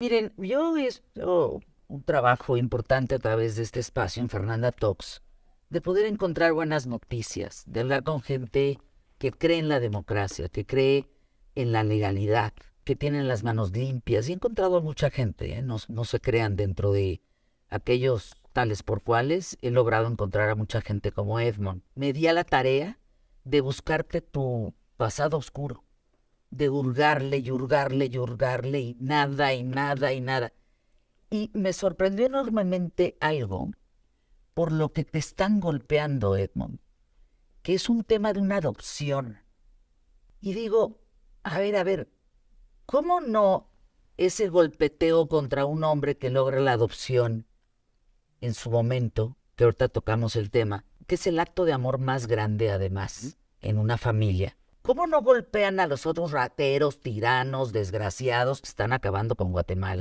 Miren, yo he hecho un trabajo importante a través de este espacio en Fernanda Talks, de poder encontrar buenas noticias, de hablar con gente que cree en la democracia, que cree en la legalidad, que tienen las manos limpias. Y he encontrado a mucha gente, ¿eh? no, no se crean dentro de aquellos tales por cuales he logrado encontrar a mucha gente como Edmond. Me di a la tarea de buscarte tu pasado oscuro, de hurgarle, y hurgarle, y hurgarle, y nada, y nada, y nada. Y me sorprendió enormemente algo por lo que te están golpeando, Edmond, que es un tema de una adopción. Y digo, a ver, a ver, ¿cómo no ese golpeteo contra un hombre que logra la adopción en su momento, que ahorita tocamos el tema, que es el acto de amor más grande además en una familia? ¿Cómo no golpean a los otros rateros, tiranos, desgraciados que están acabando con Guatemala?